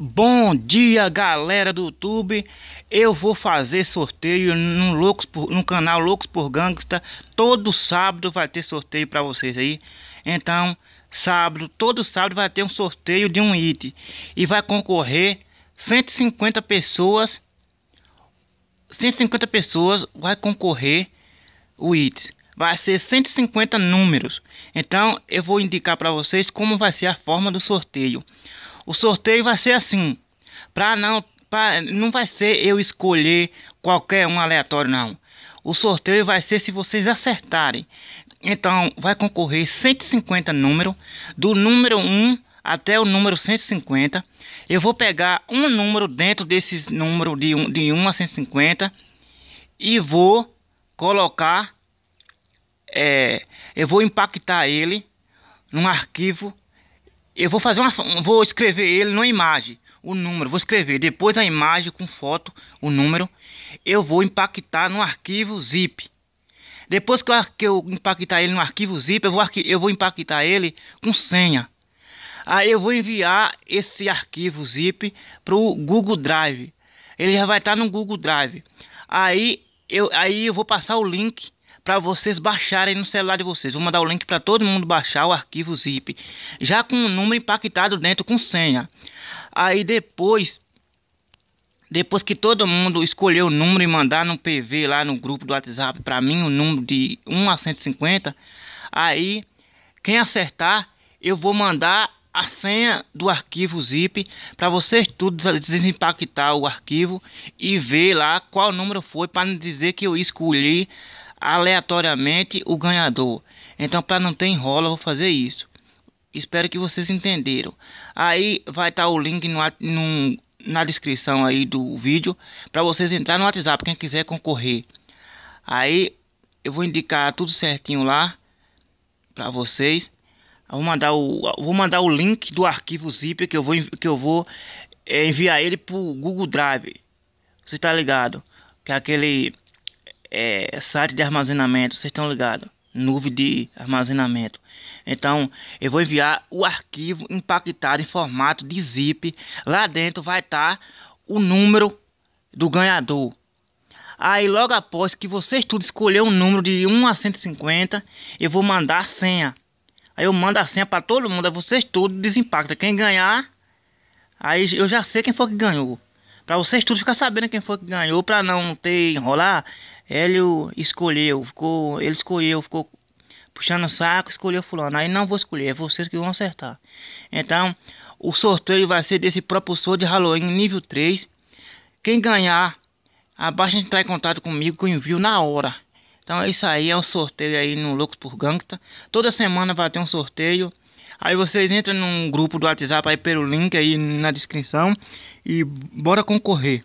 Bom dia, galera do YouTube. Eu vou fazer sorteio no, Loucos por, no canal Loucos por Gangsta. Todo sábado vai ter sorteio para vocês aí. Então, sábado, todo sábado vai ter um sorteio de um item E vai concorrer 150 pessoas. 150 pessoas vai concorrer o item, Vai ser 150 números. Então, eu vou indicar para vocês como vai ser a forma do sorteio. O sorteio vai ser assim. Pra não, pra, não vai ser eu escolher qualquer um aleatório, não. O sorteio vai ser se vocês acertarem. Então, vai concorrer 150 números, do número 1 até o número 150. Eu vou pegar um número dentro desses números de 1, de 1 a 150 e vou colocar, é, eu vou impactar ele num arquivo eu vou fazer uma, vou escrever ele na imagem, o número, vou escrever depois a imagem com foto, o número, eu vou impactar no arquivo zip. Depois que eu, que eu impactar ele no arquivo zip, eu vou, eu vou impactar ele com senha. Aí eu vou enviar esse arquivo zip para o Google Drive. Ele já vai estar tá no Google Drive. Aí eu, aí eu vou passar o link para vocês baixarem no celular de vocês. Vou mandar o link para todo mundo baixar o arquivo zip, já com o número impactado dentro com senha. Aí depois depois que todo mundo escolher o número e mandar no PV lá no grupo do WhatsApp para mim o número de 1 a 150, aí quem acertar, eu vou mandar a senha do arquivo zip para vocês tudo desimpactar o arquivo e ver lá qual número foi para não dizer que eu escolhi aleatoriamente o ganhador. Então, para não ter enrola, vou fazer isso. Espero que vocês entenderam. Aí vai estar tá o link no, no, na descrição aí do vídeo para vocês entrar no WhatsApp quem quiser concorrer. Aí eu vou indicar tudo certinho lá para vocês. vou mandar o vou mandar o link do arquivo zip que eu vou que eu vou eh, enviar ele para o Google Drive. Você está ligado? Que é aquele é, site de armazenamento, vocês estão ligados? Nuvem de armazenamento. Então, eu vou enviar o arquivo impactado em formato de zip. Lá dentro vai estar tá o número do ganhador. Aí, logo após que vocês tudo escolher um número de 1 a 150, eu vou mandar a senha. Aí eu mando a senha para todo mundo, vocês tudo desimpacta. Quem ganhar, aí eu já sei quem foi que ganhou. Para vocês tudo ficar sabendo quem foi que ganhou, para não ter enrolar, Hélio escolheu, ficou, ele escolheu, ficou puxando o saco, escolheu fulano. Aí não vou escolher, é vocês que vão acertar. Então, o sorteio vai ser desse propulsor de Halloween nível 3. Quem ganhar, abaixo a gente entrar em contato comigo com envio na hora. Então é isso aí, é o um sorteio aí no Loucos por Gangsta. Toda semana vai ter um sorteio. Aí vocês entram num grupo do WhatsApp aí pelo link aí na descrição e bora concorrer.